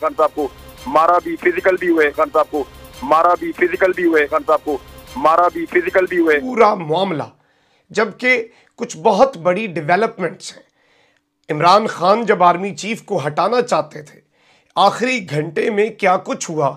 खान साहब को मारा भी फिजिकल भी हुए खान साहब को मारा भी फिजिकल भी हुए खान साहब को मारा भी फिजिकल भी हुए पूरा मामला जबकि कुछ बहुत बड़ी डेवलपमेंट्स हैं इमरान खान जब आर्मी चीफ को हटाना चाहते थे आखिरी घंटे में क्या कुछ हुआ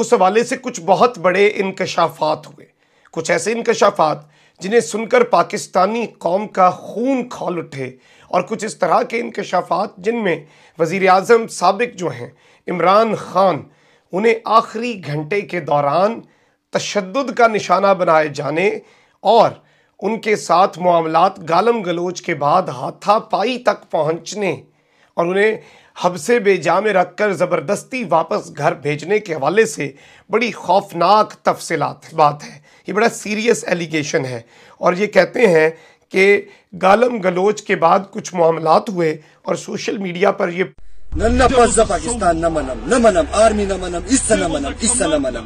उस हवाले से कुछ बहुत बड़े इनकशाफात हुए कुछ ऐसे इनकशाफात जिन्हें सुनकर पाकिस्तानी कौम का खून खोल उठे और कुछ इस तरह के इनकशाफात जिनमें वजीर अजम सबक जो हैं इमरान खान उन्हें आखिरी घंटे के दौरान तशद का निशाना बनाए जाने और उनके साथ मामला गालम गलोच के बाद हाथापाई तक पहुंचने और उन्हें हबसे बेजा में रख कर ज़बरदस्ती वापस घर भेजने के हवाले से बड़ी खौफनाक तफसलत बात है ये बड़ा सीरियस एलिगेशन है और ये कहते हैं कि गालम गलोच के बाद कुछ मामलात हुए और सोशल मीडिया पर ये نن نه پز پاکستان نه منم نه منم آرمي نه منم هیڅ نه منم هیڅ نه منم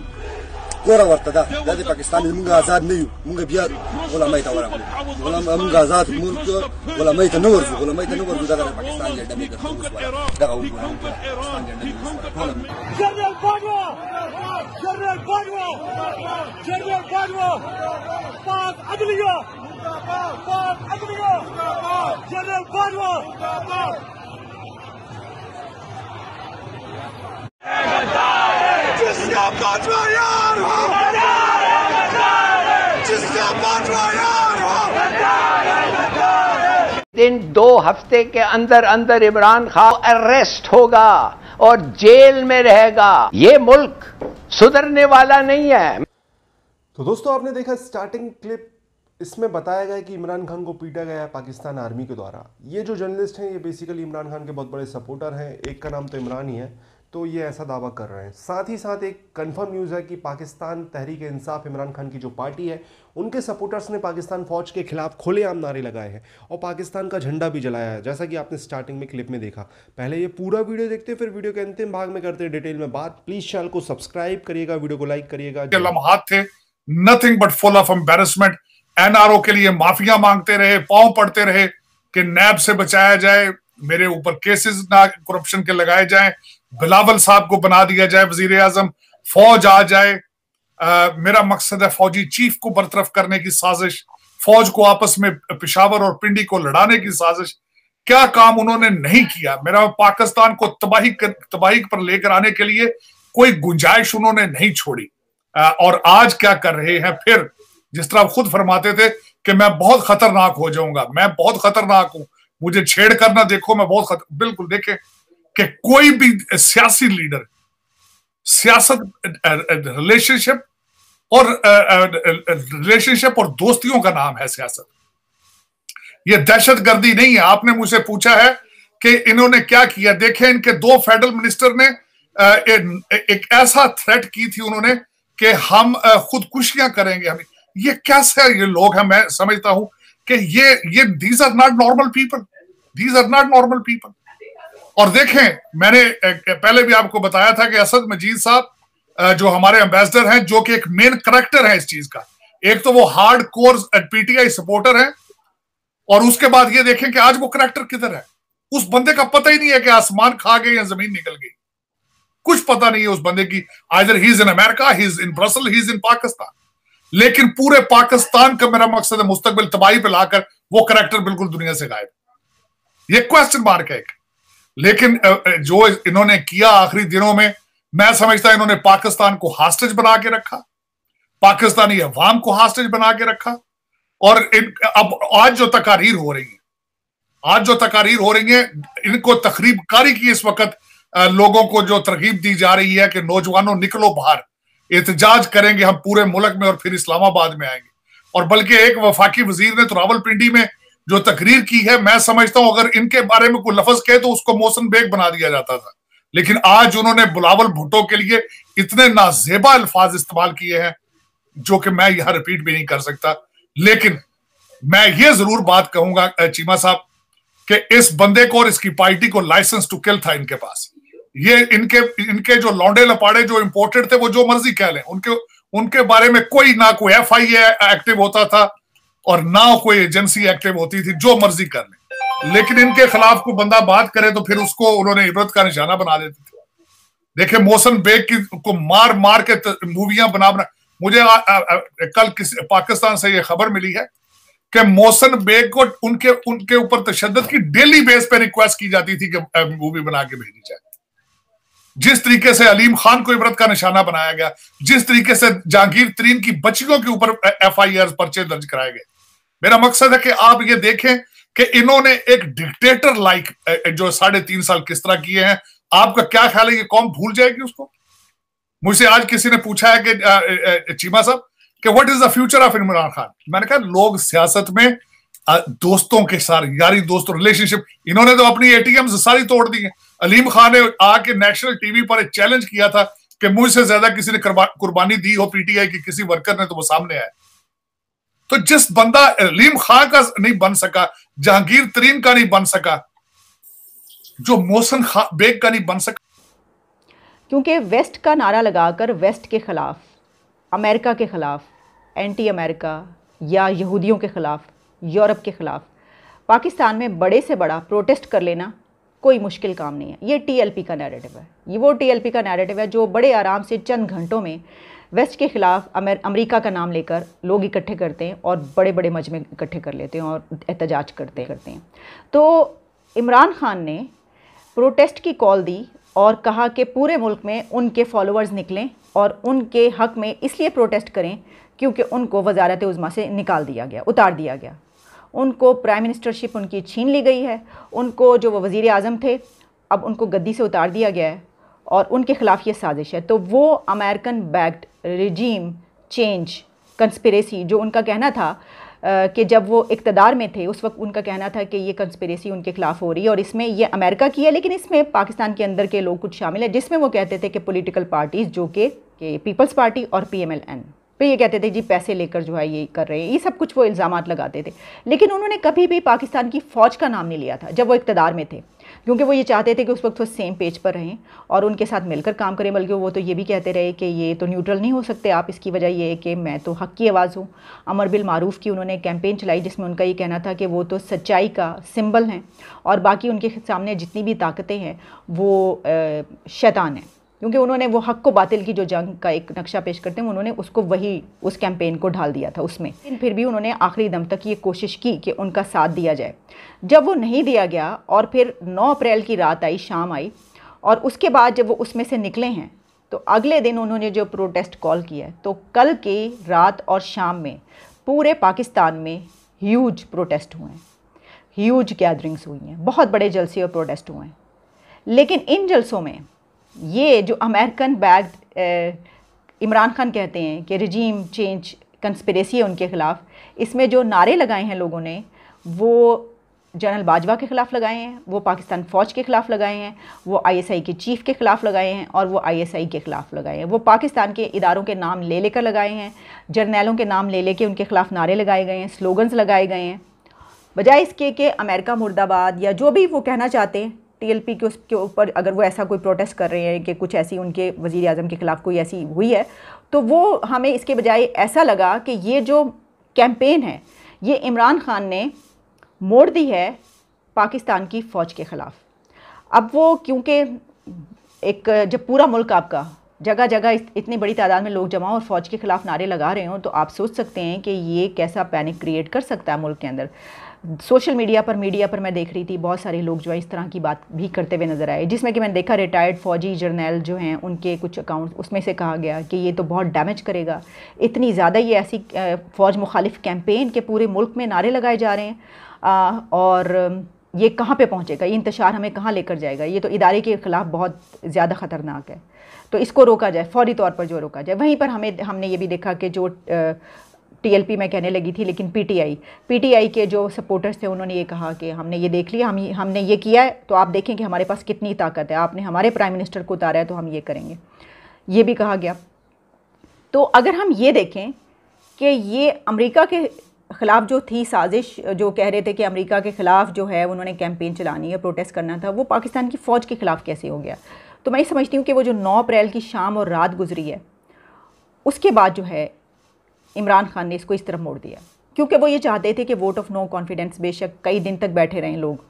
ګوره ورته دا دا د پاکستان موږ آزاد نه یو موږ بیا غلامۍ ته ورغلو غلام موږ آزاد ملک غلامۍ ته نه ورځو غلامۍ ته نه ورځو دا د پاکستان جنډه موږ دغه جنرال باجوا جنرال باجوا جنرال باجوا پاک عدلیه پاک عدلیه جنرال باجوا जिसका पांचवा यार हो जिसका पांचवा यार हो दिन दो हफ्ते के अंदर अंदर इमरान खान अरेस्ट होगा और जेल में रहेगा ये मुल्क सुधरने वाला नहीं है तो दोस्तों आपने देखा स्टार्टिंग क्लिप इसमें बताया गया कि इमरान खान को पीटा गया है पाकिस्तान आर्मी के द्वारा ये जो जर्नलिस्ट हैं ये बेसिकली इमरान खान के बहुत बड़े सपोर्टर हैं एक का नाम तो इमरान ही है तो ये ऐसा दावा कर रहे हैं साथ ही साथ एक कंफर्म न्यूज़ है कि पाकिस्तान तहरीक इंसाफ इमरान खान की जो पार्टी है उनके सपोर्टर्स ने पाकिस्तान फौज के खिलाफ खुलेआम नारे लगाए हैं और पाकिस्तान का झंडा भी जलाया है जैसा कि आपने स्टार्टिंग में क्लिप में देखा पहले ये पूरा वीडियो देखते हैं फिर वीडियो के अंतिम भाग में करते हैं डिटेल में बात प्लीज चैनल को सब्सक्राइब करिएगा वीडियो को लाइक करिएगा लम्हात थे nothing but full of embarrassment NRO के लिए माफिया मांगते रहे पांव पड़ते रहे कि नैब से बचाया जाए मेरे ऊपर केसेस ना करप्शन के लगाए जाए बिलावल साहब को बना दिया जाए वजीर आजम फौज आ जाए आ, मेरा मकसद है फौजी चीफ को बरतरफ करने की साजिश फौज को आपस में पिशावर और पिंडी को लड़ाने की साजिश क्या काम उन्होंने नहीं किया मेरा पाकिस्तान को तबाही कर, तबाही पर लेकर आने के लिए कोई गुंजाइश उन्होंने नहीं छोड़ी आ, और आज क्या कर रहे हैं फिर जिस तरह खुद फरमाते थे कि मैं बहुत खतरनाक हो जाऊंगा मैं बहुत खतरनाक हूं मुझे छेड़ करना देखो मैं बहुत खतर... बिल्कुल देखें कि कोई भी सियासी लीडर सियासत रिलेशनशिप और रिलेशनशिप और दोस्तियों का नाम है सियासत यह दहशत गर्दी नहीं है आपने मुझसे पूछा है कि इन्होंने क्या किया देखें इनके दो फेडरल मिनिस्टर ने एक ऐसा थ्रेट की थी उन्होंने कि हम खुदकुशियां करेंगे हमें ये कैसे ये लोग हैं मैं समझता हूं कि ये ये these are not normal people these are not normal people और देखें मैंने पहले भी आपको बताया था कि असद मजीद साहब जो हमारे एम्बेसडर हैं जो कि एक मेन करेक्टर है इस चीज का एक तो वो हार्ड कोर पीटीआई सपोर्टर है और उसके बाद ये देखें कि आज वो करेक्टर किधर है उस बंदे का पता ही नहीं है कि आसमान खा गए या जमीन निकल गई कुछ पता नहीं है उस बंदे की either he is in America he is in Brussels he is in Pakistan लेकिन पूरे पाकिस्तान का मेरा मकसद है मुस्तबिल तबाही पे लाकर वो करेक्टर बिल्कुल दुनिया से गायब ये क्वेश्चन मार्क है एक लेकिन जो इन्होंने किया आखिरी दिनों में मैं समझता इन्होंने पाकिस्तान को हास्टेज बना के रखा पाकिस्तानी अवाम को हास्टेज बना के रखा और इन अब आज जो तकारीर हो रही है आज जो तकारीर हो रही है इनको तकरीबकारी की इस वक्त लोगों को जो तरकीब दी जा रही है कि नौजवानों निकलो बाहर एहतजाज करेंगे हम पूरे मुल्क में और फिर इस्लामाबाद में आएंगे और बल्कि एक वफाकी वजीर ने तो रावलपिंडी में जो तकरीर की है मैं समझता हूं अगर इनके बारे में कोई लफज कहे तो उसको मोहसन बेग बना दिया जाता था लेकिन आज उन्होंने बुलावल भुट्टो के लिए इतने नाजेबा अल्फाज इस्तेमाल किए हैं जो कि मैं यहां रिपीट भी नहीं कर सकता लेकिन मैं ये जरूर बात कहूंगा चीमा साहब कि इस बंदे को और इसकी पार्टी को लाइसेंस टू किल था इनके पास ये इनके इनके जो लौंडे लपाड़े जो इंपोर्टेड थे वो जो मर्जी कह लें उनके उनके बारे में कोई ना कोई एफ आई एक्टिव होता था और ना कोई एजेंसी एक्टिव होती थी जो मर्जी कर ले लेकिन इनके खिलाफ कोई बंदा बात करे तो फिर उसको उन्होंने इबरत का निशाना बना देते थे देखे मोहसन बेग की को मार मार के मूवियां बना बना मुझे आ, आ, आ, कल किसी पाकिस्तान से यह खबर मिली है कि मोहसन बेग को उनके उनके ऊपर तशद की डेली बेस पे रिक्वेस्ट की जाती थी कि मूवी बना के भेजी जाए जिस तरीके से अलीम खान को इबरत का निशाना बनाया गया जिस तरीके से जहांगीर तरीन की बच्चियों के ऊपर एफ आई आर पर्चे दर्ज कराए गए मेरा मकसद है कि आप ये देखें कि इन्होंने एक डिक्टेटर लाइक जो साढ़े तीन साल किस तरह किए हैं आपका क्या ख्याल है ये कौन भूल जाएगी उसको मुझसे आज किसी ने पूछा है कि चीमा साहब कि what is the future of Imran Khan मैंने कहा लोग सियासत में दोस्तों के साथ यारी दोस्त रिलेशनशिप इन्होंने तो अपनी ए सारी तोड़ दी है अलीम खान ने आके नेशनल टीवी पर एक चैलेंज किया था कि मुझसे ज्यादा किसी ने कुर्बानी दी हो पीटीआई के किसी वर्कर ने तो वो सामने आया तो जिस बंदा लीम खां का नहीं बन सका जहांगीर तरीन का नहीं बन सका जो मोहसन बेग का नहीं बन सका क्योंकि वेस्ट का नारा लगाकर वेस्ट के खिलाफ अमेरिका के खिलाफ एंटी अमेरिका या यहूदियों के खिलाफ यूरोप के खिलाफ पाकिस्तान में बड़े से बड़ा प्रोटेस्ट कर लेना कोई मुश्किल काम नहीं है ये टीएलपी का नैरेटिव है ये वो टीएलपी का नैरेटिव है जो बड़े आराम से चंद घंटों में वेस्ट के ख़िलाफ़ अमरीका का नाम लेकर लोग इकट्ठे करते हैं और बड़े बड़े मजमे इकट्ठे कर लेते हैं और एहतजाज करते करते हैं तो इमरान खान ने प्रोटेस्ट की कॉल दी और कहा कि पूरे मुल्क में उनके फॉलोअर्स निकलें और उनके हक़ में इसलिए प्रोटेस्ट करें क्योंकि उनको वजारत उज़मा से निकाल दिया गया उतार दिया गया उनको प्राइम मिनिस्टरशिप उनकी छीन ली गई है उनको जो वो वज़ी अजम थे अब उनको गद्दी से उतार दिया गया है और उनके ख़िलाफ़ ये साजिश है तो वो American backed regime change conspiracy जो उनका कहना था कि जब वो इकतदार में थे उस वक्त उनका कहना था कि ये कंस्परेसी उनके ख़िलाफ़ हो रही है और इसमें ये अमेरिका की है लेकिन इसमें पाकिस्तान के अंदर के लोग कुछ शामिल हैं जिसमें वो कहते थे कि पॉलिटिकल पार्टीज़ जो कि पीपल्स पार्टी और पीएमएलएन पे ये कहते थे जी पैसे लेकर जो है ये कर रहे हैं ये सब कुछ वो इल्ज़ाम लगाते थे लेकिन उन्होंने कभी भी पाकिस्तान की फ़ौज का नाम नहीं लिया था जब वो इकतदार में थे क्योंकि वो ये चाहते थे कि उस वक्त वो सेम पेज पर रहें और उनके साथ मिलकर काम करें बल्कि वो तो ये भी कहते रहे कि ये तो न्यूट्रल नहीं हो सकते आप इसकी वजह ये है कि मैं तो हक़ की आवाज़ हूँ अमर बिल मारूफ की उन्होंने कैंपेन चलाई जिसमें उनका ये कहना था कि वो तो सच्चाई का सिम्बल हैं और बाकी उनके सामने जितनी भी ताकतें हैं वो शैतान हैं क्योंकि उन्होंने वो हक को बातिल की जो जंग का एक नक्शा पेश करते हैं उन्होंने उसको वही उस कैंपेन को ढाल दिया था उसमें लेकिन फिर भी उन्होंने आखिरी दम तक ये कोशिश की कि उनका साथ दिया जाए जब वो नहीं दिया गया और फिर नौ अप्रैल की रात आई शाम आई और उसके बाद जब वो उसमें से निकले हैं तो अगले दिन उन्होंने जो प्रोटेस्ट कॉल किया तो कल की रात और शाम में पूरे पाकिस्तान में ह्यूज प्रोटेस्ट हुए हैं ह्यूज गैदरिंग्स हुई हैं बहुत बड़े जलसे और प्रोटेस्ट हुए हैं लेकिन इन जलसों में ये जो अमेरिकन बैग इमरान खान कहते हैं कि रजीम चेंज कंस्परेसी है उनके ख़िलाफ़ इसमें जो नारे लगाए हैं लोगों ने वो जनरल बाजवा के ख़िलाफ़ लगाए हैं वो पाकिस्तान फ़ौज के ख़िलाफ़ लगाए हैं वो आईएसआई के चीफ़ के ख़िलाफ़ लगाए हैं और वो आईएसआई के ख़िलाफ़ लगाए हैं वो पाकिस्तान के इदारों के नाम ले लेकर लगाए हैं जर्नैलों के नाम ले लेके उनके ख़िलाफ़ नारे लगाए गए हैं स्लोगन्स लगाए गए हैं बजाय इसके कि अमेरिका मुर्दाबाद या जो भी वो कहना चाहते हैं टीएलपी के उसके ऊपर अगर वो ऐसा कोई प्रोटेस्ट कर रहे हैं कि कुछ ऐसी उनके वज़ी अजम के ख़िलाफ़ कोई ऐसी हुई है तो वो हमें इसके बजाय ऐसा लगा कि ये जो कैंपेन है ये इमरान ख़ान ने मोड़ दी है पाकिस्तान की फ़ौज के ख़िलाफ़ अब वो क्योंकि एक जब पूरा मुल्क आपका जगह जगह इतनी बड़ी तादाद में लोग जमा और फ़ौज के ख़िलाफ़ नारे लगा रहे हों तो आप सोच सकते हैं कि ये कैसा पैनिक क्रिएट कर सकता है मुल्क के अंदर सोशल मीडिया पर मीडिया पर मैं देख रही थी बहुत सारे लोग जो है इस तरह की बात भी करते हुए नज़र आए जिसमें कि मैंने देखा रिटायर्ड फ़ौजी जर्नैल जो हैं उनके कुछ अकाउंट उसमें से कहा गया कि ये तो बहुत डैमेज करेगा इतनी ज़्यादा ये ऐसी फ़ौज मुखालिफ कैंपेन के पूरे मुल्क में नारे लगाए जा रहे हैं आ, और ये कहाँ पे पहुँचेगा ये इंतशार हमें कहाँ लेकर जाएगा ये तो इदारे के ख़िलाफ़ बहुत ज़्यादा ख़तरनाक है तो इसको रोका जाए फौरी तौर पर जो रोका जाए वहीं पर हमें हमने ये भी देखा कि जो टीएलपी मैं कहने लगी थी लेकिन पीटीआई पीटीआई के जो सपोर्टर्स थे उन्होंने ये कहा कि हमने ये देख लिया हम हमने ये किया है तो आप देखें कि हमारे पास कितनी ताकत है आपने हमारे प्राइम मिनिस्टर को उतारा है तो हम ये करेंगे ये भी कहा गया तो अगर हम ये देखें कि ये अमरीका के ख़िलाफ़ जो थी साजिश जो कह रहे थे कि अमेरिका के ख़िलाफ़ जो है उन्होंने कैंपेन चलानी है प्रोटेस्ट करना था वो पाकिस्तान की फ़ौज के ख़िलाफ़ कैसे हो गया तो मैं समझती हूँ कि वो जो नौ अप्रैल की शाम और रात गुजरी है उसके बाद जो है इमरान खान ने इसको इस तरफ मोड़ दिया क्योंकि वो ये चाहते थे कि वोट ऑफ नो कॉन्फिडेंस बेशक कई दिन तक बैठे रहें लोग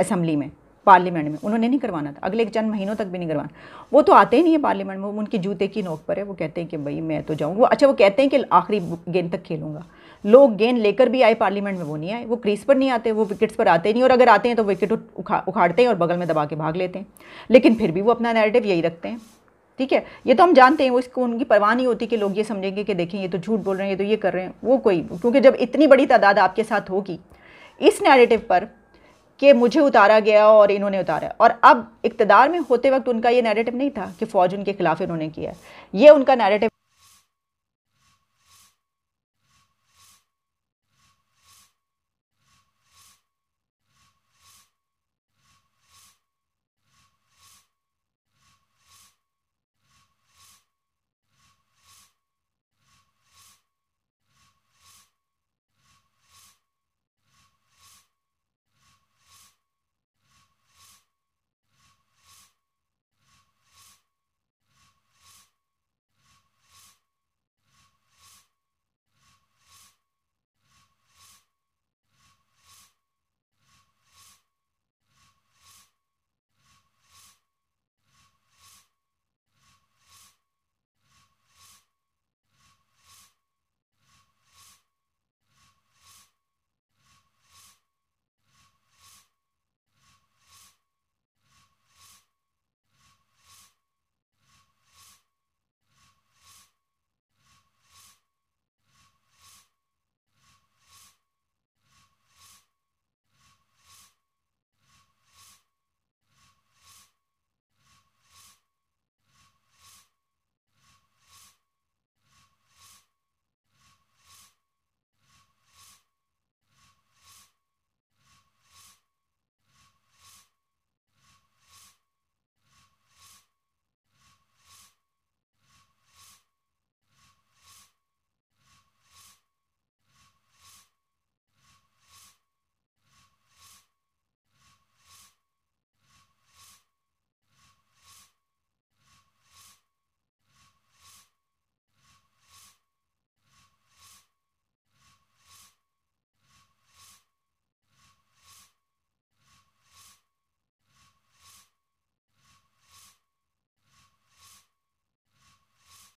असम्बली में पार्लियामेंट में उन्होंने नहीं करवाना था अगले चंद महीनों तक भी नहीं करवाना वो तो आते ही नहीं है पार्लियामेंट में उनके जूते की नोक पर है वो कहते हैं कि भाई मैं तो जाऊँ वो अच्छा वो कहते हैं कि आखिरी गेंद तक खेलूँगा लोग गेंद लेकर भी आए पार्लियामेंट में वो नहीं आए वो क्रीज पर नहीं आते वो विकेट्स पर आते नहीं और अगर आते हैं तो विकेट उखा उखाड़ते हैं और बगल में दबा के भाग लेते हैं लेकिन फिर भी वो अपना नैरेटिव यही रखते हैं ठीक है ये तो हम जानते हैं वो इसको उनकी परवाह नहीं होती कि लोग ये समझेंगे कि देखें ये तो झूठ बोल रहे हैं ये तो ये कर रहे हैं वो कोई क्योंकि जब इतनी बड़ी तादाद आपके साथ होगी इस नैरेटिव पर कि मुझे उतारा गया और इन्होंने उतारा और अब इकतदार में होते वक्त उनका ये नैरेटिव नहीं था कि फ़ौज उनके खिलाफ इन्होंने किया ये उनका नैरेटिव